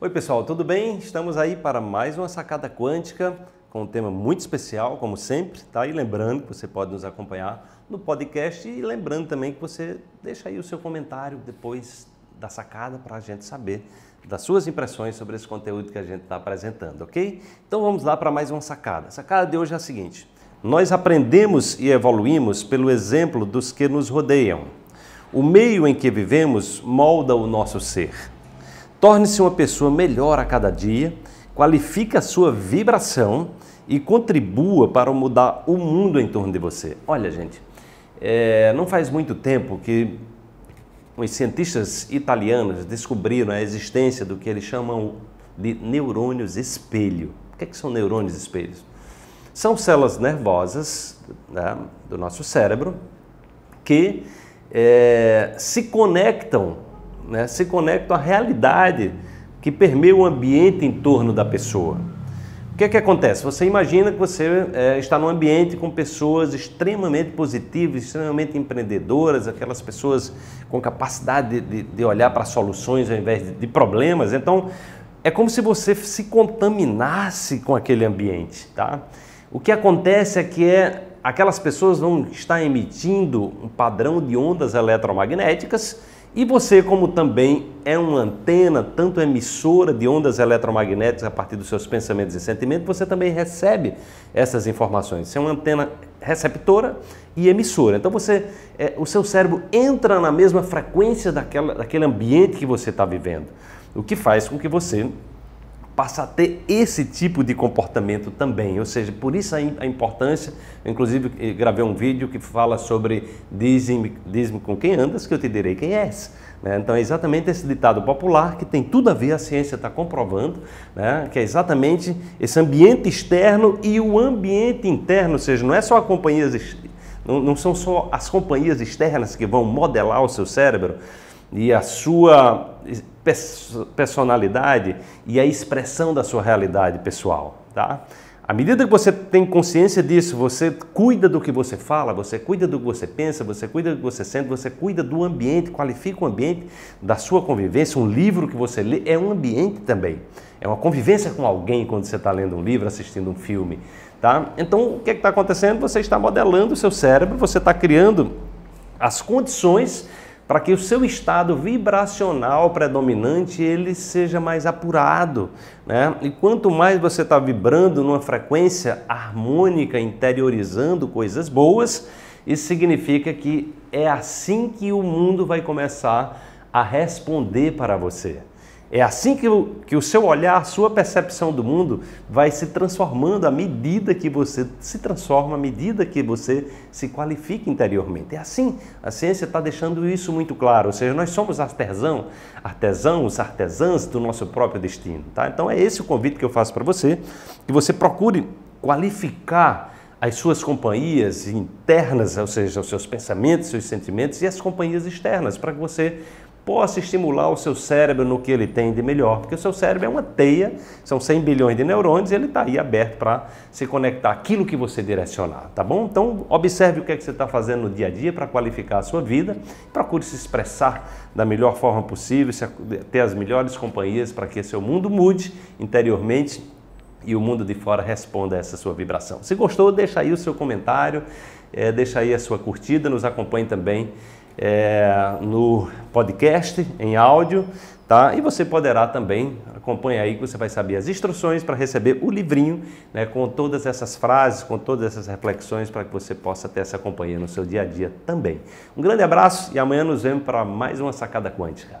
Oi, pessoal, tudo bem? Estamos aí para mais uma sacada quântica com um tema muito especial, como sempre, tá? E lembrando que você pode nos acompanhar no podcast e lembrando também que você deixa aí o seu comentário depois da sacada para a gente saber das suas impressões sobre esse conteúdo que a gente está apresentando, ok? Então vamos lá para mais uma sacada. A sacada de hoje é a seguinte: nós aprendemos e evoluímos pelo exemplo dos que nos rodeiam. O meio em que vivemos molda o nosso ser. Torne-se uma pessoa melhor a cada dia, qualifique a sua vibração e contribua para mudar o mundo em torno de você. Olha, gente, é, não faz muito tempo que os cientistas italianos descobriram a existência do que eles chamam de neurônios espelho. O que, é que são neurônios espelhos? São células nervosas né, do nosso cérebro que é, se conectam né, se conectam à realidade que permeia o ambiente em torno da pessoa. O que é que acontece? Você imagina que você é, está num ambiente com pessoas extremamente positivas, extremamente empreendedoras, aquelas pessoas com capacidade de, de, olhar para soluções ao invés de, de problemas. Então, é como se você se contaminasse com aquele ambiente, tá? O que acontece é que é, aquelas pessoas vão estar emitindo um padrão de ondas eletromagnéticas e você, como também é uma antena, tanto emissora de ondas eletromagnéticas a partir dos seus pensamentos e sentimentos, você também recebe essas informações. Você é uma antena receptora e emissora. Então você, é, o seu cérebro entra na mesma frequência daquela, daquele ambiente que você está vivendo, o que faz com que você passa a ter esse tipo de comportamento também. Ou seja, por isso a importância, inclusive eh, gravei um vídeo que fala sobre diz-me diz com quem andas que eu te direi quem és. Né? Então é exatamente esse ditado popular que tem tudo a ver, a ciência está comprovando, né? que é exatamente esse ambiente externo e o ambiente interno, ou seja, não é só a companhia não, não são só as companhias externas que vão modelar o seu cérebro, e a sua personalidade e a expressão da sua realidade pessoal, tá? À medida que você tem consciência disso, você cuida do que você fala, você cuida do que você pensa, você cuida do que você sente, você cuida do ambiente, qualifica o ambiente da sua convivência. Um livro que você lê é um ambiente também. É uma convivência com alguém quando você está lendo um livro, assistindo um filme. Tá? Então, o que é está acontecendo? Você está modelando o seu cérebro, você está criando as condições para que o seu estado vibracional predominante ele seja mais apurado, né? E quanto mais você está vibrando numa frequência harmônica, interiorizando coisas boas, isso significa que é assim que o mundo vai começar a responder para você. É assim que o, que o seu olhar, a sua percepção do mundo vai se transformando à medida que você se transforma, à medida que você se qualifica interiormente. É assim, a ciência está deixando isso muito claro. Ou seja, nós somos artesão, artesãos, artesãs do nosso próprio destino. Tá? Então é esse o convite que eu faço para você, que você procure qualificar as suas companhias internas, ou seja, os seus pensamentos, seus sentimentos e as companhias externas, para que você possa estimular o seu cérebro no que ele tem de melhor, porque o seu cérebro é uma teia, são 100 bilhões de neurônios e ele está aí aberto para se conectar aquilo que você direcionar, tá bom? Então, observe o que, é que você está fazendo no dia a dia para qualificar a sua vida, procure se expressar da melhor forma possível, ter as melhores companhias para que seu mundo mude interiormente e o mundo de fora responda a essa sua vibração. Se gostou, deixa aí o seu comentário, é, deixa aí a sua curtida, nos acompanhe também é, no podcast, em áudio, tá? E você poderá também acompanhe aí que você vai saber as instruções para receber o livrinho, né, com todas essas frases, com todas essas reflexões para que você possa ter essa companhia no seu dia a dia também. Um grande abraço e amanhã nos vemos para mais uma sacada quântica.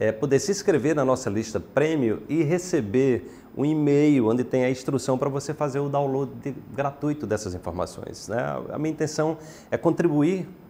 é, poder se inscrever na nossa lista prêmio e receber um e-mail onde tem a instrução para você fazer o download de, gratuito dessas informações. Né? A minha intenção é contribuir